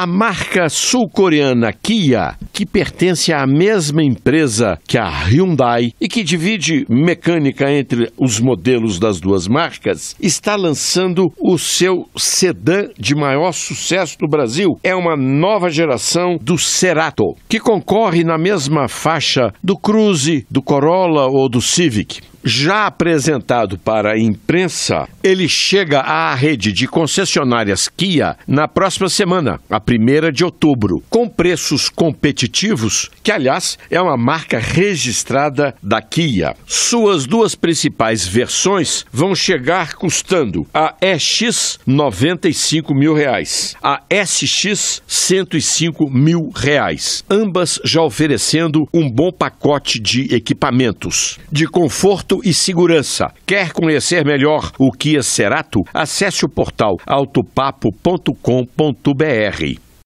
A marca sul-coreana Kia, que pertence à mesma empresa que a Hyundai e que divide mecânica entre os modelos das duas marcas, está lançando o seu sedã de maior sucesso do Brasil. É uma nova geração do Cerato, que concorre na mesma faixa do Cruze, do Corolla ou do Civic. Já apresentado para a imprensa, ele chega à rede de concessionárias Kia na próxima semana, a primeira de outubro, com preços competitivos, que aliás é uma marca registrada da Kia. Suas duas principais versões vão chegar custando a EX 95 mil reais, a SX 105 mil reais, ambas já oferecendo um bom pacote de equipamentos, de conforto e segurança. Quer conhecer melhor o Kia Cerato? É Acesse o portal autopapo.com.br.